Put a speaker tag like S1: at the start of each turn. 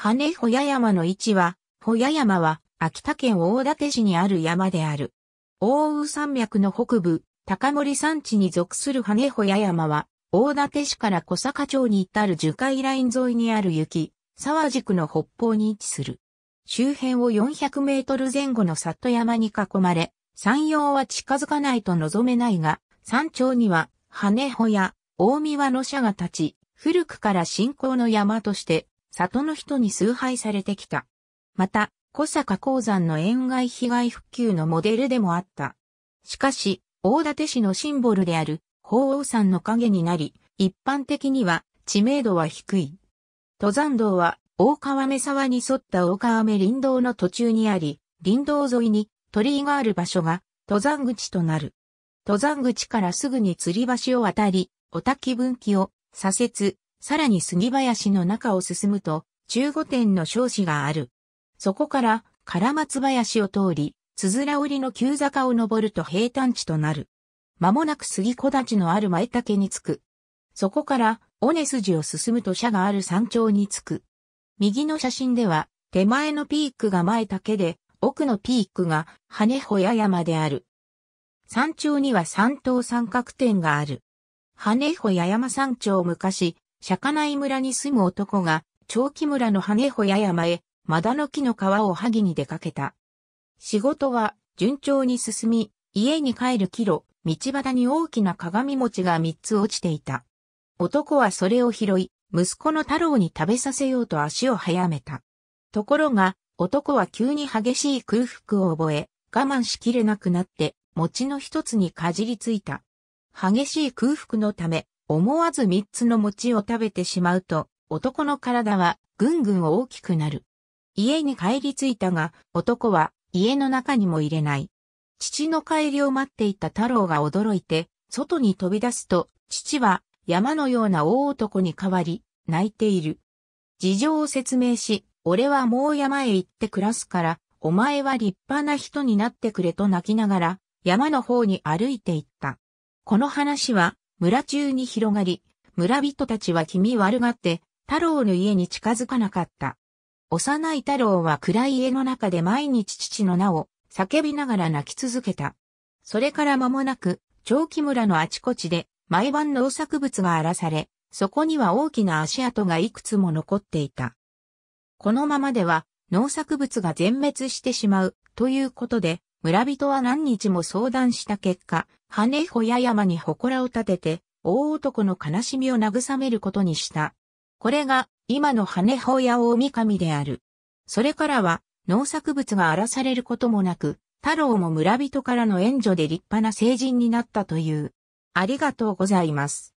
S1: 羽保谷山の位置は、保谷山は秋田県大館市にある山である。大宇山脈の北部、高森山地に属する羽保谷山は、大館市から小坂町に至る樹海ライン沿いにある雪、沢軸の北方に位置する。周辺を400メートル前後の里山に囲まれ、山陽は近づかないと望めないが、山頂には、羽保や大見の社が立ち、古くから信仰の山として里の人に崇拝されてきた。また、小坂鉱山の塩害被害復旧のモデルでもあった。しかし、大館市のシンボルである、鳳凰山の影になり、一般的には知名度は低い。登山道は大川目沢に沿った大川目林道の途中にあり、林道沿いに鳥居がある場所が登山口となる。登山口からすぐに吊り橋を渡り、お滝分岐を左折、さらに杉林の中を進むと、中五点の少子がある。そこから、唐松林を通り、つづら折の急坂を登ると平坦地となる。間もなく杉小立のある前竹に着く。そこから、尾根筋を進むと社がある山頂に着く。右の写真では、手前のピークが前竹で、奥のピークが羽穂や山である。山頂には三等三角点がある。羽穂や山山頂を昔、釈迦内村に住む男が、長期村の羽穂や山へ、マダの木の皮をハギに出かけた。仕事は順調に進み、家に帰るキロ、道端に大きな鏡餅が三つ落ちていた。男はそれを拾い、息子の太郎に食べさせようと足を早めた。ところが、男は急に激しい空腹を覚え、我慢しきれなくなって、餅の一つにかじりついた。激しい空腹のため、思わず三つの餅を食べてしまうと、男の体はぐんぐん大きくなる。家に帰り着いたが、男は家の中にも入れない。父の帰りを待っていた太郎が驚いて、外に飛び出すと、父は山のような大男に変わり、泣いている。事情を説明し、俺はもう山へ行って暮らすから、お前は立派な人になってくれと泣きながら、山の方に歩いて行った。この話は、村中に広がり、村人たちは気味悪がって、太郎の家に近づかなかった。幼い太郎は暗い家の中で毎日父の名を叫びながら泣き続けた。それから間もなく、長期村のあちこちで毎晩農作物が荒らされ、そこには大きな足跡がいくつも残っていた。このままでは農作物が全滅してしまうということで、村人は何日も相談した結果、羽穂や山に祠を立てて、大男の悲しみを慰めることにした。これが、今の羽穂や大神である。それからは、農作物が荒らされることもなく、太郎も村人からの援助で立派な成人になったという。ありがとうございます。